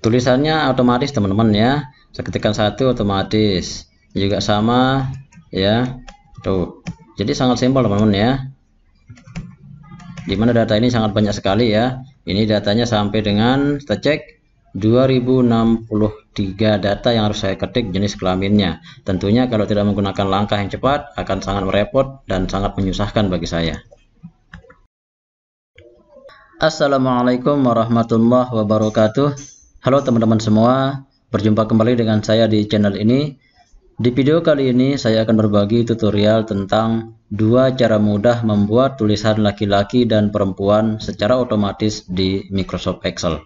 tulisannya otomatis teman-teman ya saya ketikkan satu otomatis juga sama ya tuh jadi sangat simpel teman-teman ya dimana data ini sangat banyak sekali ya ini datanya sampai dengan kita cek 2063 data yang harus saya ketik jenis kelaminnya tentunya kalau tidak menggunakan langkah yang cepat akan sangat merepot dan sangat menyusahkan bagi saya Assalamualaikum warahmatullahi wabarakatuh Halo teman-teman semua, berjumpa kembali dengan saya di channel ini. Di video kali ini saya akan berbagi tutorial tentang dua cara mudah membuat tulisan laki-laki dan perempuan secara otomatis di Microsoft Excel.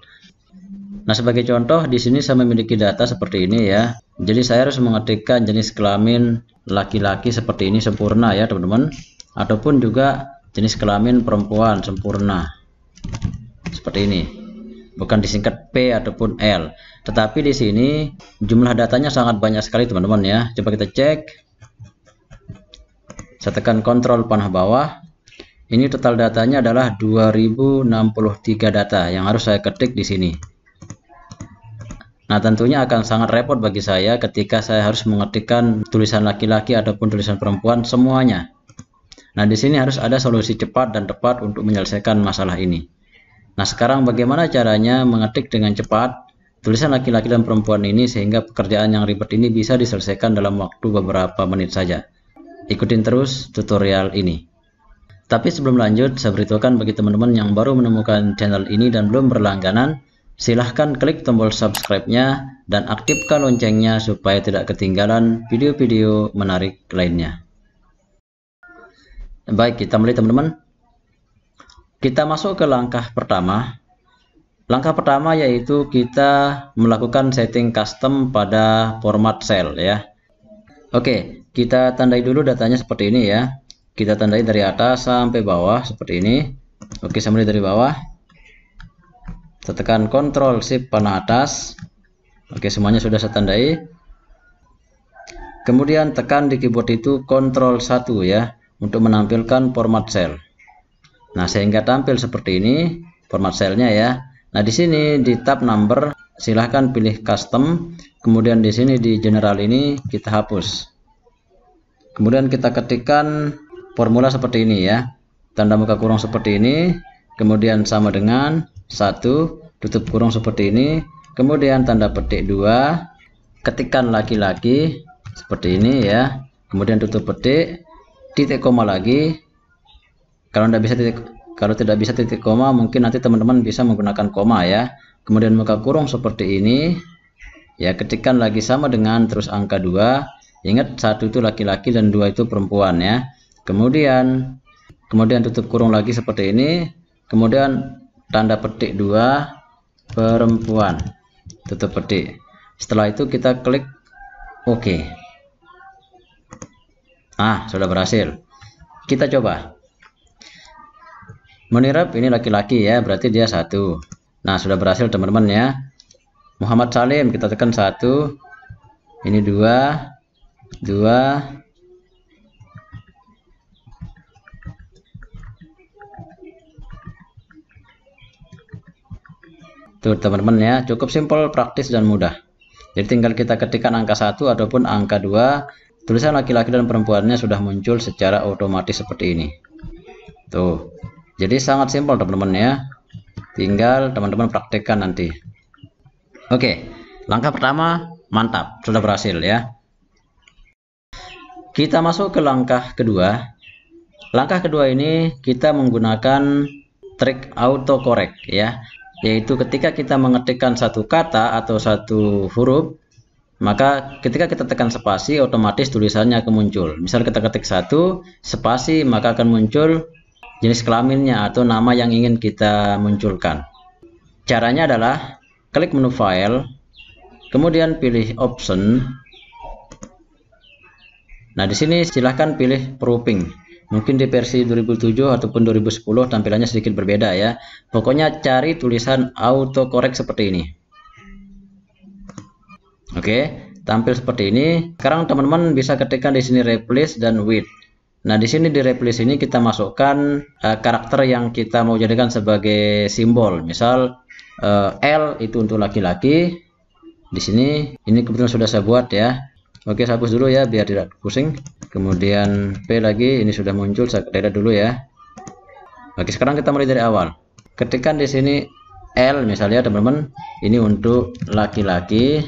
Nah, sebagai contoh di sini saya memiliki data seperti ini ya. Jadi saya harus mengetikkan jenis kelamin laki-laki seperti ini sempurna ya, teman-teman. Ataupun juga jenis kelamin perempuan sempurna. Seperti ini bukan disingkat P ataupun L. Tetapi di sini jumlah datanya sangat banyak sekali teman-teman ya. Coba kita cek. Saya tekan kontrol panah bawah. Ini total datanya adalah 2063 data yang harus saya ketik di sini. Nah tentunya akan sangat repot bagi saya ketika saya harus mengetikkan tulisan laki-laki ataupun tulisan perempuan semuanya. Nah di sini harus ada solusi cepat dan tepat untuk menyelesaikan masalah ini. Nah, sekarang bagaimana caranya mengetik dengan cepat tulisan laki-laki dan perempuan ini sehingga pekerjaan yang ribet ini bisa diselesaikan dalam waktu beberapa menit saja. Ikutin terus tutorial ini. Tapi sebelum lanjut, saya beritahukan bagi teman-teman yang baru menemukan channel ini dan belum berlangganan, silahkan klik tombol subscribe-nya dan aktifkan loncengnya supaya tidak ketinggalan video-video menarik lainnya. Baik, kita mulai teman-teman. Kita masuk ke langkah pertama. Langkah pertama yaitu kita melakukan setting custom pada format cell ya. Oke, kita tandai dulu datanya seperti ini ya. Kita tandai dari atas sampai bawah seperti ini. Oke, sampai dari bawah. Kita tekan Ctrl Shift panah atas. Oke, semuanya sudah saya tandai. Kemudian tekan di keyboard itu Ctrl 1 ya untuk menampilkan format cell. Nah, sehingga tampil seperti ini format selnya ya. Nah, di sini di tab number silahkan pilih custom, kemudian di sini di general ini kita hapus. Kemudian kita ketikkan formula seperti ini ya. Tanda muka kurung seperti ini, kemudian sama dengan satu tutup kurung seperti ini, kemudian tanda petik dua ketikan laki-laki seperti ini ya. Kemudian tutup petik, titik koma lagi, kalau tidak bisa titik kalau tidak bisa titik koma mungkin nanti teman-teman bisa menggunakan koma ya kemudian muka kurung seperti ini ya ketikkan lagi sama dengan terus angka 2 ingat satu itu laki-laki dan dua itu perempuan ya kemudian kemudian tutup kurung lagi seperti ini kemudian tanda petik 2 perempuan tutup petik setelah itu kita klik OK ah sudah berhasil kita coba menirap ini laki-laki ya, berarti dia satu. Nah, sudah berhasil teman-teman ya. Muhammad Salim kita tekan satu. Ini dua, dua. Tuh teman-teman ya, cukup simpel, praktis dan mudah. Jadi tinggal kita ketikkan angka satu ataupun angka dua, tulisan laki-laki dan perempuannya sudah muncul secara otomatis seperti ini. Tuh jadi sangat simpel teman-teman ya tinggal teman-teman praktekkan nanti oke langkah pertama mantap sudah berhasil ya kita masuk ke langkah kedua langkah kedua ini kita menggunakan trik autocorrect ya yaitu ketika kita mengetikkan satu kata atau satu huruf maka ketika kita tekan spasi otomatis tulisannya akan muncul misal kita ketik satu spasi maka akan muncul jenis kelaminnya atau nama yang ingin kita munculkan. Caranya adalah klik menu file, kemudian pilih option. Nah, di sini silahkan pilih proofing Mungkin di versi 2007 ataupun 2010 tampilannya sedikit berbeda ya. Pokoknya cari tulisan autocorrect seperti ini. Oke, tampil seperti ini. Sekarang teman-teman bisa ketikkan di sini replace dan width. Nah, di sini di replace ini kita masukkan uh, karakter yang kita mau jadikan sebagai simbol. Misal uh, L itu untuk laki-laki. Di sini ini kebetulan sudah saya buat ya. Oke, saya hapus dulu ya biar tidak pusing. Kemudian P lagi ini sudah muncul, saya delete dulu ya. Oke, sekarang kita mulai dari awal. Ketikan di sini L misalnya teman-teman, ini untuk laki-laki.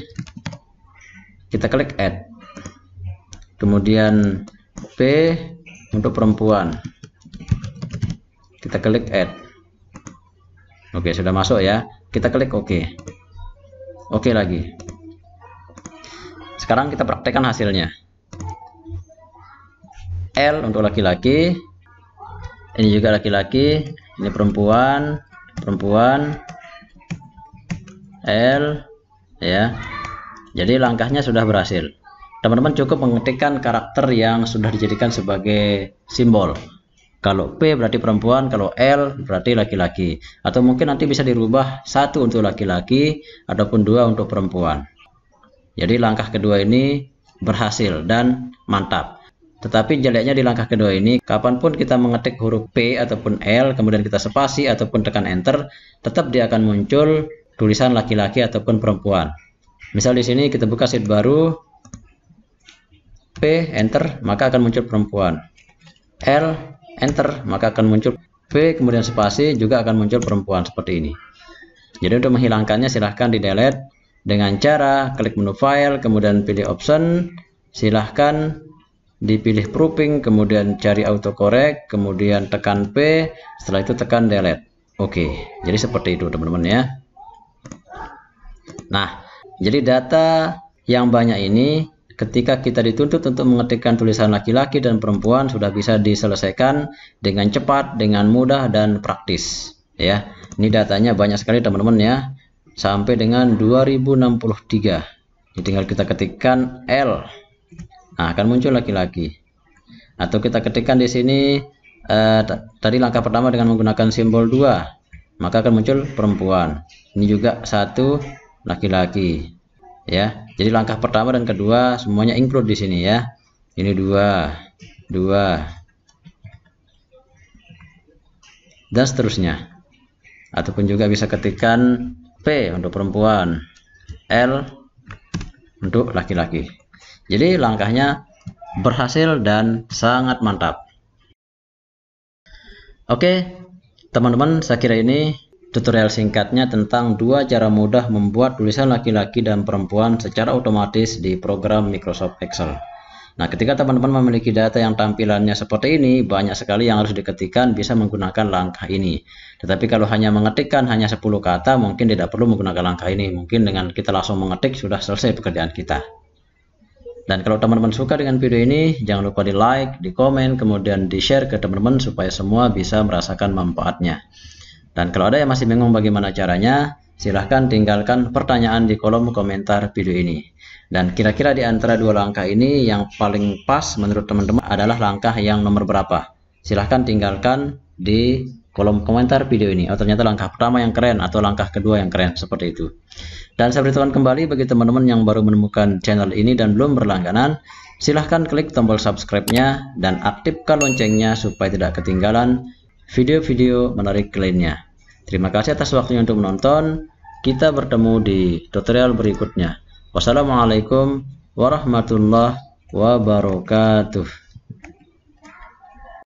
Kita klik add. Kemudian P untuk perempuan kita klik add oke sudah masuk ya kita klik oke oke lagi sekarang kita praktekkan hasilnya L untuk laki-laki ini juga laki-laki ini perempuan perempuan L ya jadi langkahnya sudah berhasil Teman-teman cukup mengetikkan karakter yang sudah dijadikan sebagai simbol. Kalau P berarti perempuan, kalau L berarti laki-laki. Atau mungkin nanti bisa dirubah satu untuk laki-laki, ataupun dua untuk perempuan. Jadi langkah kedua ini berhasil dan mantap. Tetapi jeleknya di langkah kedua ini, kapanpun kita mengetik huruf P ataupun L, kemudian kita spasi ataupun tekan enter, tetap dia akan muncul tulisan laki-laki ataupun perempuan. Misal di sini kita buka sheet baru, P enter maka akan muncul perempuan L enter maka akan muncul P kemudian spasi juga akan muncul perempuan seperti ini jadi untuk menghilangkannya silahkan di delete dengan cara klik menu file kemudian pilih option silahkan dipilih proofing kemudian cari autocorrect kemudian tekan P setelah itu tekan delete Oke jadi seperti itu teman-teman ya Nah jadi data yang banyak ini Ketika kita dituntut untuk mengetikkan tulisan laki-laki dan perempuan sudah bisa diselesaikan dengan cepat, dengan mudah dan praktis, ya. Ini datanya banyak sekali teman-teman ya. Sampai dengan 2063. Jadi tinggal kita ketikkan L. Nah, akan muncul laki-laki. Atau kita ketikkan di sini eh, tadi langkah pertama dengan menggunakan simbol 2, maka akan muncul perempuan. Ini juga satu laki-laki ya jadi langkah pertama dan kedua semuanya include di sini ya ini dua dua dan seterusnya ataupun juga bisa ketikkan P untuk perempuan L untuk laki-laki jadi langkahnya berhasil dan sangat mantap oke teman-teman saya kira ini tutorial singkatnya tentang dua cara mudah membuat tulisan laki-laki dan perempuan secara otomatis di program Microsoft Excel. Nah, ketika teman-teman memiliki data yang tampilannya seperti ini, banyak sekali yang harus diketikkan bisa menggunakan langkah ini. Tetapi kalau hanya mengetikkan hanya 10 kata, mungkin tidak perlu menggunakan langkah ini. Mungkin dengan kita langsung mengetik sudah selesai pekerjaan kita. Dan kalau teman-teman suka dengan video ini, jangan lupa di like, di komen, kemudian di share ke teman-teman supaya semua bisa merasakan manfaatnya. Dan kalau ada yang masih bingung bagaimana caranya, silahkan tinggalkan pertanyaan di kolom komentar video ini. Dan kira-kira di antara dua langkah ini yang paling pas menurut teman-teman adalah langkah yang nomor berapa? Silahkan tinggalkan di kolom komentar video ini. Oh ternyata langkah pertama yang keren atau langkah kedua yang keren seperti itu. Dan saya beritahukan kembali bagi teman-teman yang baru menemukan channel ini dan belum berlangganan, silahkan klik tombol subscribe-nya dan aktifkan loncengnya supaya tidak ketinggalan video-video menarik lainnya. Terima kasih atas waktunya untuk menonton. Kita bertemu di tutorial berikutnya. Wassalamualaikum warahmatullahi wabarakatuh.